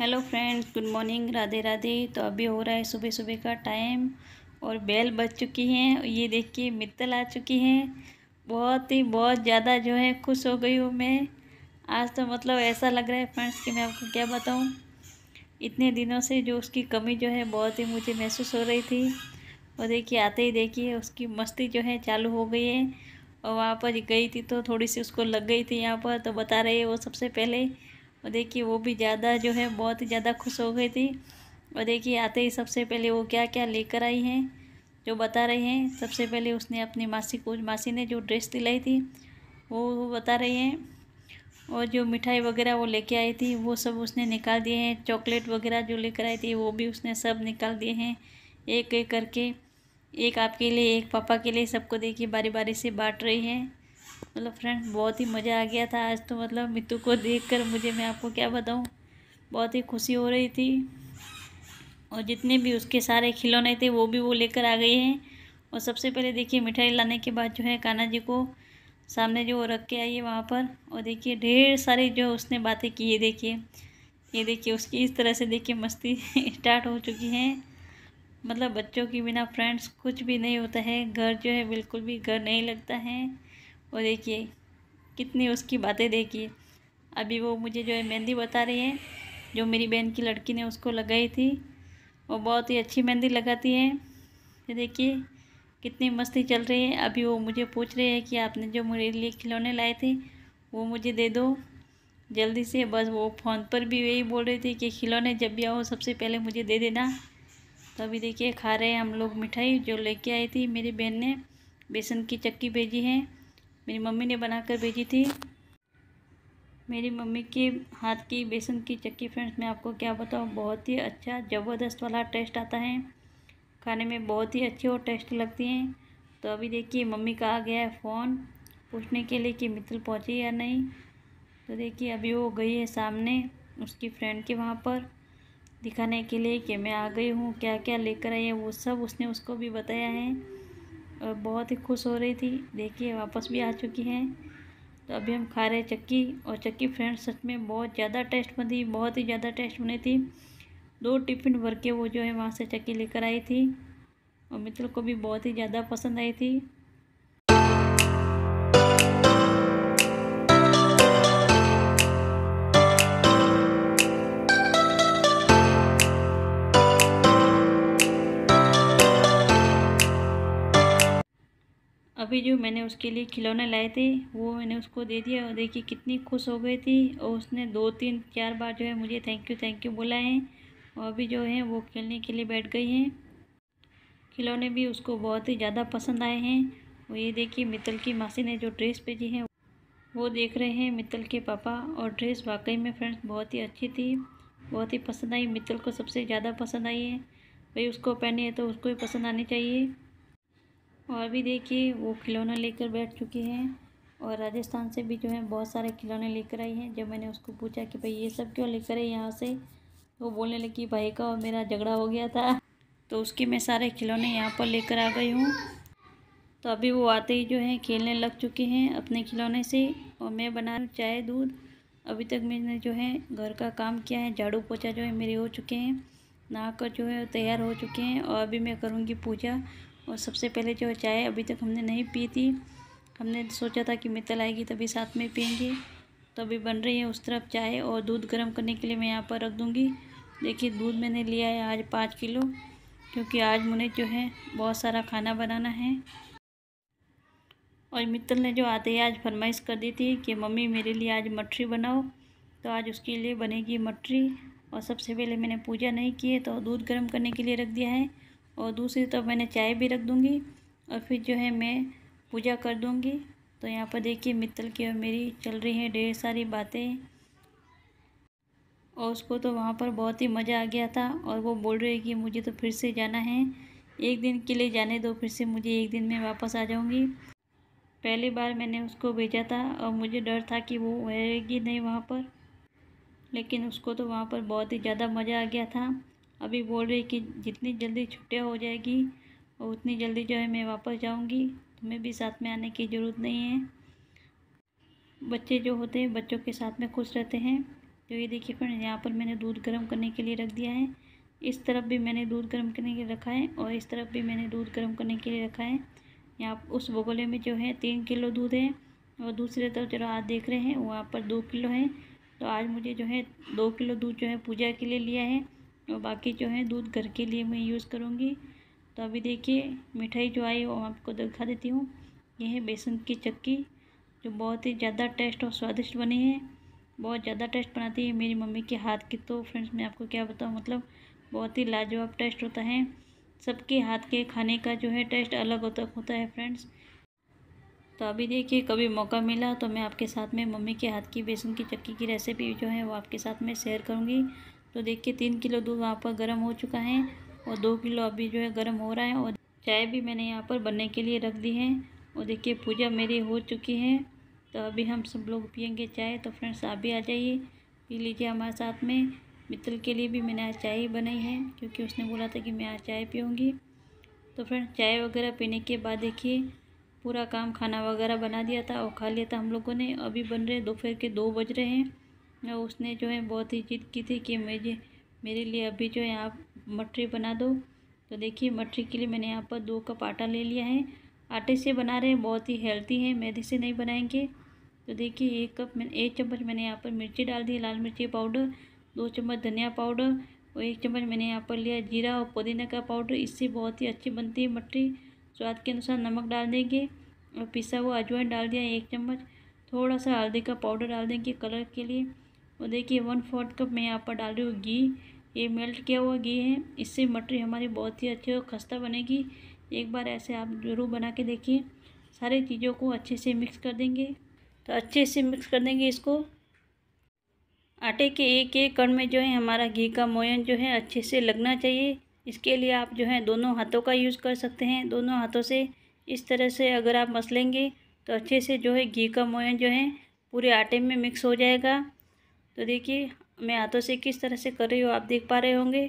hello friends good morning Radhe Radhe तो अभी हो रहा है सुबह सुबह का टाइम और बेल बज चुकी हैं ये देखिए मित्तल आ चुकी हैं बहुत ही बहुत ज़्यादा जो है खुश हो गई हूँ मैं आज तो मतलब ऐसा लग रहा है फ्रेंड्स कि मैं आपको क्या बताऊँ इतने दिनों से जो उसकी कमी जो है बहुत ही मुझे महसूस हो रही थी और देखिए आते ही देखिए उसकी मस्ती जो है चालू हो गई है और वहाँ पर गई थी तो थोड़ी सी उसको लग गई थी यहाँ पर तो बता रही है वो सबसे पहले और देखिए वो भी ज़्यादा जो है बहुत ही ज़्यादा खुश हो गई थी और देखिए आते ही सबसे पहले वो क्या क्या लेकर आई हैं जो बता रही हैं सबसे पहले उसने अपनी मासी को मासी ने जो ड्रेस दिलाई थी वो, बता रही हैं और जो मिठाई वगैरह वो लेके आई थी वो सब उसने निकाल दिए हैं चॉकलेट वगैरह जो लेकर आई थी वो भी उसने सब निकाल दिए हैं एक एक करके एक आपके लिए एक पापा के लिए सबको देखिए बारी बारी से बांट रही है मतलब फ्रेंड बहुत ही मज़ा आ गया था आज तो मतलब मित्तू को देखकर मुझे मैं आपको क्या बताऊँ बहुत ही खुशी हो रही थी और जितने भी उसके सारे खिलौने थे वो भी वो लेकर आ गए हैं और सबसे पहले देखिए मिठाई लाने के बाद जो है कान्हा जी को सामने जो रख के आई है वहाँ पर और देखिए ढेर सारी जो उसने बातें की है देखिए ये देखिए उसकी इस तरह से देखिए मस्ती स्टार्ट हो चुकी है मतलब बच्चों के बिना फ्रेंड्स कुछ भी नहीं होता है घर जो है बिल्कुल भी घर नहीं लगता है वो देखिए कितनी उसकी बातें देखिए अभी वो मुझे जो है मेहंदी बता रही है जो मेरी बहन की लड़की ने उसको लगाई थी वो बहुत ही अच्छी मेहंदी लगाती है ये देखिए कितनी मस्ती चल रही है अभी वो मुझे पूछ रही है कि आपने जो मेरे लिए खिलौने लाए थे वो मुझे दे दो जल्दी से बस वो फ़ोन पर भी यही बोल रही थी कि खिलौने जब भी आओ सबसे पहले मुझे दे देना तो अभी देखिए खा रहे हैं हम लोग मिठाई जो लेके आई थी मेरी बहन ने बेसन की चक्की भेजी है मेरी मम्मी ने बनाकर भेजी थी मेरी मम्मी के हाथ की बेसन की चक्की फ्रेंड्स मैं आपको क्या बताऊँ बहुत ही अच्छा ज़बरदस्त वाला टेस्ट आता है खाने में बहुत ही अच्छी और टेस्ट लगती हैं तो अभी देखिए मम्मी का आ गया है फ़ोन पूछने के लिए कि मित्र पहुँचे या नहीं तो देखिए अभी वो गई है सामने उसकी फ्रेंड के वहाँ पर दिखाने के लिए कि मैं आ गई हूँ क्या क्या लेकर आई है वो सब उसने उसको भी बताया है और बहुत ही खुश हो रही थी देखिए वापस भी आ चुकी हैं तो अभी हम खा रहे चक्की और चक्की फ्रेंड्स सच में बहुत ज़्यादा टेस्ट बनी बहुत ही ज़्यादा टेस्ट बनी थी दो टिफिन भर के वो जो है वहाँ से चक्की लेकर आई थी और मित्र को भी बहुत ही ज़्यादा पसंद आई थी भी जो मैंने उसके लिए खिलौने लाए थे वो मैंने उसको दे दिया और देखिए कितनी खुश हो गई थी और उसने दो तीन चार बार जो है मुझे थैंक यू थैंक यू बोला है और अभी जो है वो खेलने के लिए बैठ गई हैं खिलौने भी उसको बहुत ही ज़्यादा पसंद आए हैं और ये देखिए मित्तल की मासी ने जो ड्रेस भेजी है वो देख रहे हैं मित्तल के पापा और ड्रेस वाकई में फ्रेंड्स बहुत ही अच्छी थी बहुत ही पसंद आई मित्तल को सबसे ज़्यादा पसंद आई है भाई उसको पहने तो उसको ही पसंद आनी चाहिए और भी देखिए वो खिलौना लेकर बैठ चुकी हैं और राजस्थान से भी जो है बहुत सारे खिलौने लेकर आई हैं जब मैंने उसको पूछा कि भाई ये सब क्यों लेकर आई यहाँ से तो वो बोलने लगी भाई का और मेरा झगड़ा हो गया था तो उसके मैं सारे खिलौने यहाँ पर लेकर आ गई हूँ तो अभी वो आते ही जो है खेलने लग चुके हैं अपने खिलौने से और मैं बना चाय दूध अभी तक मैंने जो है घर का काम किया है झाड़ू पोछा जो है मेरे हो चुके हैं नहा जो है तैयार हो चुके हैं और अभी मैं करूँगी पूजा और सबसे पहले जो चाय अभी तक हमने नहीं पी थी हमने सोचा था कि मित्तल आएगी तभी साथ में पियेंगे तो अभी बन रही है उस तरफ चाय और दूध गर्म करने के लिए मैं यहाँ पर रख दूँगी देखिए दूध मैंने लिया है आज पाँच किलो क्योंकि आज मुझे जो है बहुत सारा खाना बनाना है और मित्तल ने जो आते ही आज फरमाइश कर दी थी कि मम्मी मेरे लिए आज मटरी बनाओ तो आज उसके लिए बनेगी मटरी और सबसे पहले मैंने पूजा नहीं की है तो दूध गर्म करने के लिए रख दिया है और दूसरी तरफ मैंने चाय भी रख दूँगी और फिर जो है मैं पूजा कर दूँगी तो यहाँ पर देखिए मित्तल की और मेरी चल रही हैं ढेर सारी बातें और उसको तो वहाँ पर बहुत ही मज़ा आ गया था और वो बोल रही है कि मुझे तो फिर से जाना है एक दिन के लिए जाने दो फिर से मुझे एक दिन में वापस आ जाऊँगी पहली बार मैंने उसको भेजा था और मुझे डर था कि वो रहेगी नहीं वहाँ पर लेकिन उसको तो वहाँ पर बहुत ही ज़्यादा मज़ा आ गया था अभी बोल रही कि जितनी जल्दी छुट्टियाँ हो जाएगी और उतनी जल्दी जो है मैं वापस जाऊँगी तुम्हें भी साथ में आने की ज़रूरत नहीं है बच्चे जो होते हैं बच्चों के साथ में खुश रहते हैं तो ये देखिए फिर यहाँ पर मैंने दूध गर्म करने के लिए रख दिया है इस तरफ भी मैंने दूध गर्म करने के लिए रखा है और इस तरफ भी मैंने दूध गर्म करने के लिए रखा है यहाँ उस बगोले में जो है तीन किलो दूध है और दूसरे तरफ चलो आज देख रहे हैं वहाँ पर दो किलो है तो आज मुझे जो है दो किलो दूध जो है पूजा के लिए लिया है और बाकी जो है दूध घर के लिए मैं यूज़ करूँगी तो अभी देखिए मिठाई जो आई वो आपको दिखा देती हूँ यह है बेसन की चक्की जो बहुत ही ज़्यादा टेस्ट और स्वादिष्ट बनी है बहुत ज़्यादा टेस्ट बनाती है मेरी मम्मी के हाथ की तो फ्रेंड्स मैं आपको क्या बताऊँ मतलब बहुत ही लाजवाब टेस्ट होता है सबके हाथ के खाने का जो है टेस्ट अलग होता होता है फ्रेंड्स तो अभी देखिए कभी मौका मिला तो मैं आपके साथ में मम्मी के हाथ की बेसन की चक्की की रेसिपी जो है वो आपके साथ में शेयर करूँगी तो देखिए तीन किलो दूध वहाँ पर गर्म हो चुका है और दो किलो अभी जो है गर्म हो रहा है और चाय भी मैंने यहाँ पर बनने के लिए रख दी है और देखिए पूजा मेरी हो चुकी है तो अभी हम सब लोग पियेंगे चाय तो फ्रेंड्स आप भी आ जाइए पी लीजिए हमारे साथ में मित्र के लिए भी मैंने आज चाय बनाई है क्योंकि उसने बोला था कि मैं आज चाय पीऊँगी तो फ्रेंड्स चाय वगैरह पीने के बाद देखिए पूरा काम खाना वगैरह बना दिया था और खा लिया था हम लोगों ने अभी बन रहे दोपहर के दो बज रहे हैं उसने जो है बहुत ही जिद की थी कि मुझे मेरे लिए अभी जो है आप मटरी बना दो तो देखिए मटरी के लिए मैंने यहाँ पर दो कप आटा ले लिया है आटे से बना रहे हैं बहुत ही हेल्थी है मैदे से नहीं बनाएंगे तो देखिए एक कप मैंने एक चम्मच मैंने यहाँ पर मिर्ची डाल दी लाल मिर्ची पाउडर दो चम्मच धनिया पाउडर और एक चम्मच मैंने यहाँ पर लिया जीरा और पुदीना का पाउडर इससे बहुत ही अच्छी बनती है मटरी स्वाद के अनुसार नमक डाल देंगे और पिसा हुआ अजवाइन डाल दिया एक चम्मच थोड़ा सा हल्दी का पाउडर डाल देंगे कलर के लिए और देखिए वन फोर्थ कप मैं यहाँ पर डाल रही हूँ घी ये मेल्ट किया हुआ घी है इससे मटरी हमारी बहुत ही अच्छी और खस्ता बनेगी एक बार ऐसे आप ज़रूर बना के देखिए सारी चीज़ों को अच्छे से मिक्स कर देंगे तो अच्छे से मिक्स कर देंगे इसको आटे के एक एक कण में जो है हमारा घी का मोयन जो है अच्छे से लगना चाहिए इसके लिए आप जो है दोनों हाथों का यूज़ कर सकते हैं दोनों हाथों से इस तरह से अगर आप मसलेंगे तो अच्छे से जो है घी का मोयन जो है पूरे आटे में मिक्स हो जाएगा तो देखिए मैं हाथों से किस तरह से कर रही हूँ आप देख पा रहे होंगे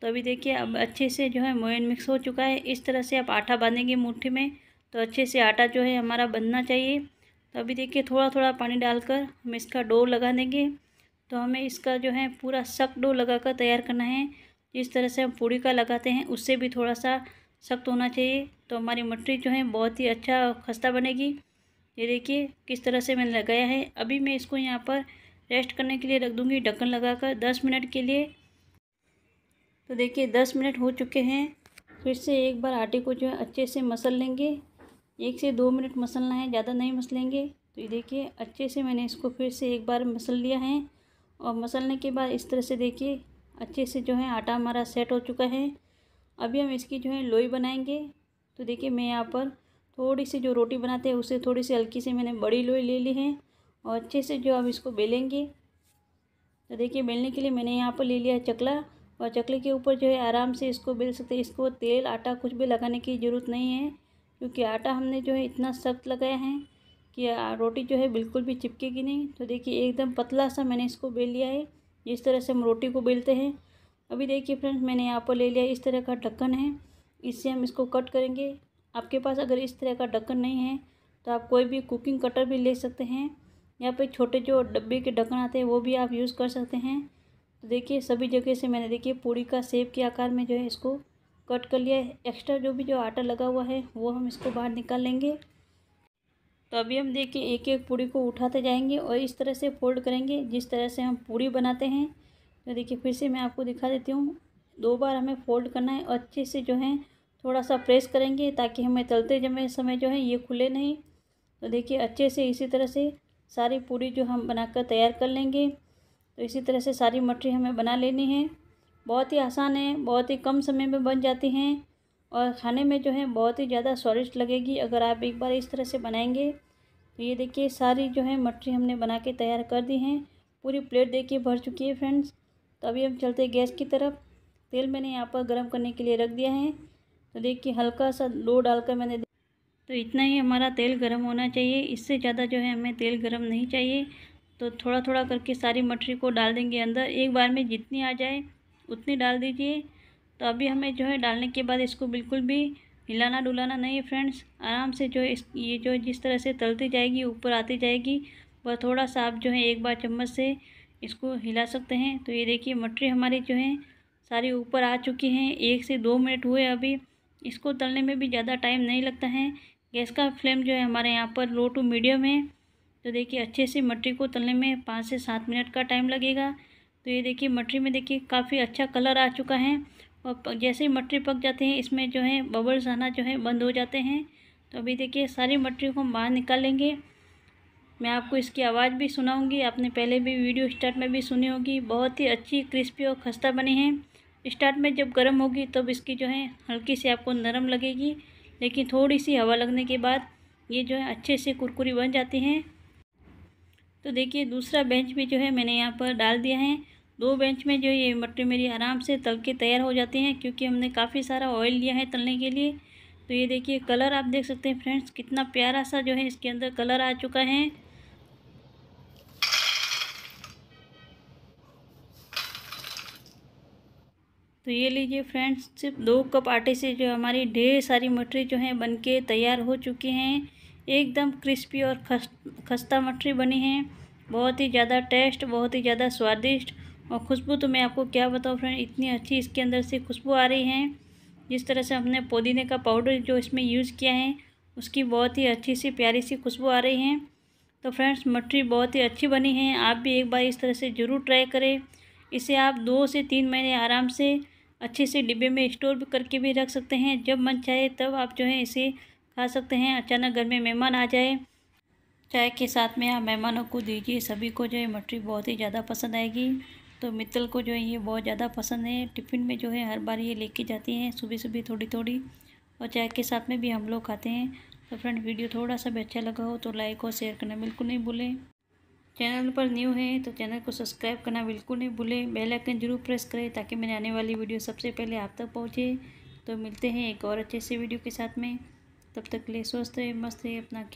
तो अभी देखिए अब अच्छे से जो है मोयन मिक्स हो चुका है इस तरह से आप आटा बांधेंगे मुट्ठी में तो अच्छे से आटा जो है हमारा बनना चाहिए तो अभी देखिए थोड़ा थोड़ा पानी डालकर हम इसका डो लगा देंगे तो हमें इसका जो है पूरा सख्त डो कर तैयार करना है जिस तरह से हम पूड़ी का लगाते हैं उससे भी थोड़ा सा सख्त होना चाहिए तो हमारी मटरी जो है बहुत ही अच्छा खस्ता बनेगी ये देखिए किस तरह से मैंने लगाया है अभी मैं इसको यहाँ पर रेस्ट करने के लिए रख दूँगी ढक्कन कर दस मिनट के लिए तो देखिए दस मिनट हो चुके हैं फिर से एक बार आटे को जो है अच्छे से मसल लेंगे एक से दो मिनट मसलना है ज़्यादा नहीं मसलेंगे तो ये देखिए अच्छे से मैंने इसको फिर से एक बार मसल लिया है और मसलने के बाद इस तरह से देखिए अच्छे से जो है आटा हमारा सेट हो चुका है अभी हम इसकी जो है लोई बनाएंगे तो देखिए मैं यहाँ पर थोड़ी सी जो रोटी बनाते हैं उसे थोड़ी सी हल्की सी मैंने बड़ी लोई ले ली है और अच्छे से जो हम इसको बेलेंगे तो देखिए बेलने के लिए मैंने यहाँ पर ले लिया चकला और चकले के ऊपर जो है आराम से इसको बेल सकते हैं इसको तेल आटा कुछ भी लगाने की ज़रूरत नहीं है क्योंकि आटा हमने जो है इतना सख्त लगाया है कि रोटी जो है बिल्कुल भी चिपकेगी नहीं तो देखिए एकदम पतला सा मैंने इसको बेल लिया है जिस तरह से हम रोटी को बेलते हैं अभी देखिए फ्रेंड्स मैंने यहाँ पर ले लिया इस तरह का ढक्कन है इससे हम इसको कट करेंगे आपके पास अगर इस तरह का ढक्कन नहीं है तो आप कोई भी कुकिंग कटर भी ले सकते हैं यहाँ फिर छोटे जो डब्बे के ढक्कन आते हैं वो भी आप यूज़ कर सकते हैं तो देखिए सभी जगह से मैंने देखिए पूड़ी का सेब के आकार में जो है इसको कट कर लिया है एक्स्ट्रा जो भी जो आटा लगा हुआ है वो हम इसको बाहर निकाल लेंगे तो अभी हम देखिए एक एक पूड़ी को उठाते जाएंगे और इस तरह से फोल्ड करेंगे जिस तरह से हम पूड़ी बनाते हैं तो देखिए फिर से मैं आपको दिखा देती हूँ दो बार हमें फोल्ड करना है और अच्छे से जो है थोड़ा सा प्रेस करेंगे ताकि हमें तलते जमे समय जो है ये खुले नहीं तो देखिए अच्छे से इसी तरह से सारी पूरी जो हम बनाकर तैयार कर लेंगे तो इसी तरह से सारी मटरी हमें बना लेनी है बहुत ही आसान है बहुत ही कम समय में बन जाती हैं और खाने में जो है बहुत ही ज़्यादा स्वादिष्ट लगेगी अगर आप एक बार इस तरह से बनाएंगे तो ये देखिए सारी जो है मटरी हमने बना के तैयार कर दी हैं पूरी प्लेट देखिए भर चुकी है फ्रेंड्स तो अभी हम चलते गैस की तरफ तेल मैंने यहाँ पर गर्म करने के लिए रख दिया है तो देखिए हल्का सा लो डालकर मैंने तो इतना ही हमारा तेल गर्म होना चाहिए इससे ज़्यादा जो है हमें तेल गर्म नहीं चाहिए तो थोड़ा थोड़ा करके सारी मटरी को डाल देंगे अंदर एक बार में जितनी आ जाए उतनी डाल दीजिए तो अभी हमें जो है डालने के बाद इसको बिल्कुल भी हिलाना डुलाना नहीं है फ्रेंड्स आराम से जो इस ये जो जिस तरह से तलती जाएगी ऊपर आती जाएगी वह थोड़ा सा आप जो है एक बार चम्मच से इसको हिला सकते हैं तो ये देखिए मटरी हमारी जो है सारी ऊपर आ चुकी हैं एक से दो मिनट हुए अभी इसको तलने में भी ज़्यादा टाइम नहीं लगता है गैस का फ्लेम जो है हमारे यहाँ पर लो टू मीडियम है तो देखिए अच्छे से मटरी को तलने में पाँच से सात मिनट का टाइम लगेगा तो ये देखिए मटरी में देखिए काफ़ी अच्छा कलर आ चुका है और जैसे ही मटरी पक जाते हैं इसमें जो है बबल्स आना जो है बंद हो जाते हैं तो अभी देखिए सारी मटरी को हम बाहर निकालेंगे मैं आपको इसकी आवाज़ भी सुनाऊंगी आपने पहले भी वीडियो स्टार्ट में भी सुनी होगी बहुत ही अच्छी क्रिस्पी और खस्ता बनी है स्टार्ट में जब गर्म होगी तब तो इसकी जो है हल्की सी आपको नरम लगेगी लेकिन थोड़ी सी हवा लगने के बाद ये जो है अच्छे से कुरकुरी बन जाती हैं तो देखिए दूसरा बेंच भी जो है मैंने यहाँ पर डाल दिया है दो बेंच में जो ये मटर मेरी आराम से तल के तैयार हो जाती हैं क्योंकि हमने काफ़ी सारा ऑयल लिया है तलने के लिए तो ये देखिए कलर आप देख सकते हैं फ्रेंड्स कितना प्यारा सा जो है इसके अंदर कलर आ चुका है तो ये लीजिए फ्रेंड्स सिर्फ दो कप आटे से जो हमारी ढेर सारी मटरी जो है बन के तैयार हो चुकी हैं एकदम क्रिस्पी और खस खस्ता मटरी बनी है बहुत ही ज़्यादा टेस्ट बहुत ही ज़्यादा स्वादिष्ट और खुशबू तो मैं आपको क्या बताऊँ फ्रेंड इतनी अच्छी इसके अंदर से खुशबू आ रही है जिस तरह से हमने पुदीने का पाउडर जो इसमें यूज़ किया है उसकी बहुत ही अच्छी सी प्यारी सी खुशबू आ रही है तो फ्रेंड्स मटरी बहुत ही अच्छी बनी है आप भी एक बार इस तरह से ज़रूर ट्राई करें इसे आप दो से तीन महीने आराम से अच्छे से डिब्बे में स्टोर करके भी रख सकते हैं जब मन चाहे तब आप जो है इसे खा सकते हैं अचानक घर में मेहमान आ जाए चाय के साथ में आप मेहमानों को दीजिए सभी को जो है मटरी बहुत ही ज़्यादा पसंद आएगी तो मित्तल को जो है ये बहुत ज़्यादा पसंद है टिफ़िन में जो है हर बार ये लेके जाती हैं सुबह सुबह थोड़ी थोड़ी और चाय के साथ में भी हम लोग खाते हैं तो फ्रेंड वीडियो थोड़ा सा भी अच्छा लगा हो तो लाइक और शेयर करना बिल्कुल नहीं भूलें चैनल पर न्यू है तो चैनल को सब्सक्राइब करना बिल्कुल नहीं भूलें बेल आइकन जरूर प्रेस करें ताकि मेरे आने वाली वीडियो सबसे पहले आप तक पहुँचे तो मिलते हैं एक और अच्छे से वीडियो के साथ में तब तक ले लिए स्वस्थ है मस्त है अपना ख्याल